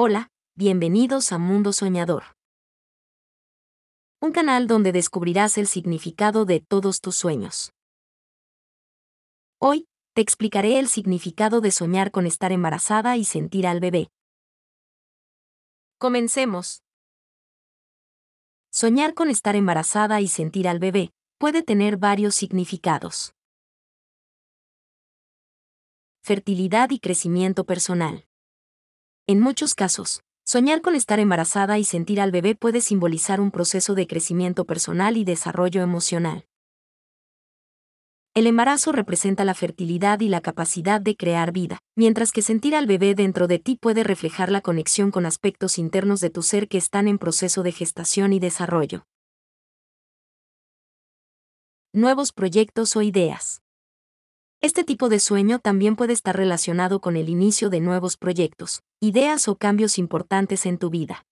Hola, bienvenidos a Mundo Soñador. Un canal donde descubrirás el significado de todos tus sueños. Hoy, te explicaré el significado de soñar con estar embarazada y sentir al bebé. Comencemos. Soñar con estar embarazada y sentir al bebé puede tener varios significados. Fertilidad y crecimiento personal. En muchos casos, soñar con estar embarazada y sentir al bebé puede simbolizar un proceso de crecimiento personal y desarrollo emocional. El embarazo representa la fertilidad y la capacidad de crear vida, mientras que sentir al bebé dentro de ti puede reflejar la conexión con aspectos internos de tu ser que están en proceso de gestación y desarrollo. Nuevos proyectos o ideas. Este tipo de sueño también puede estar relacionado con el inicio de nuevos proyectos, ideas o cambios importantes en tu vida.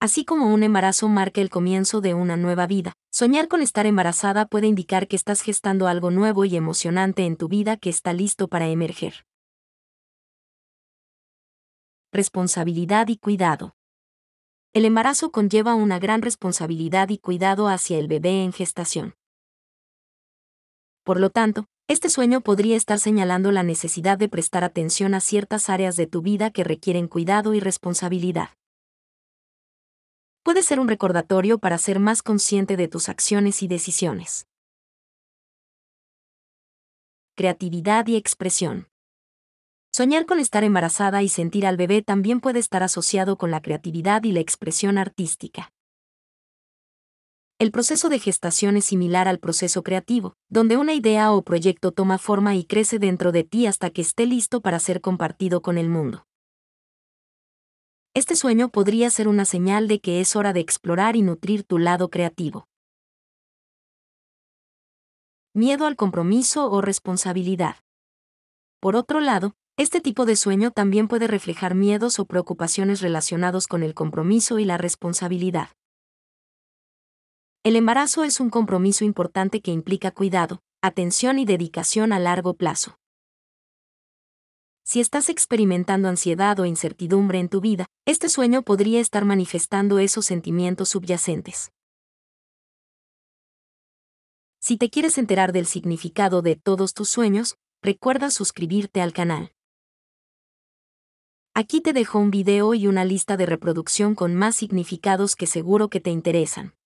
Así como un embarazo marca el comienzo de una nueva vida, soñar con estar embarazada puede indicar que estás gestando algo nuevo y emocionante en tu vida que está listo para emerger. Responsabilidad y cuidado. El embarazo conlleva una gran responsabilidad y cuidado hacia el bebé en gestación. Por lo tanto, este sueño podría estar señalando la necesidad de prestar atención a ciertas áreas de tu vida que requieren cuidado y responsabilidad. Puede ser un recordatorio para ser más consciente de tus acciones y decisiones. Creatividad y expresión. Soñar con estar embarazada y sentir al bebé también puede estar asociado con la creatividad y la expresión artística. El proceso de gestación es similar al proceso creativo, donde una idea o proyecto toma forma y crece dentro de ti hasta que esté listo para ser compartido con el mundo. Este sueño podría ser una señal de que es hora de explorar y nutrir tu lado creativo. Miedo al compromiso o responsabilidad. Por otro lado, este tipo de sueño también puede reflejar miedos o preocupaciones relacionados con el compromiso y la responsabilidad. El embarazo es un compromiso importante que implica cuidado, atención y dedicación a largo plazo. Si estás experimentando ansiedad o incertidumbre en tu vida, este sueño podría estar manifestando esos sentimientos subyacentes. Si te quieres enterar del significado de todos tus sueños, recuerda suscribirte al canal. Aquí te dejo un video y una lista de reproducción con más significados que seguro que te interesan.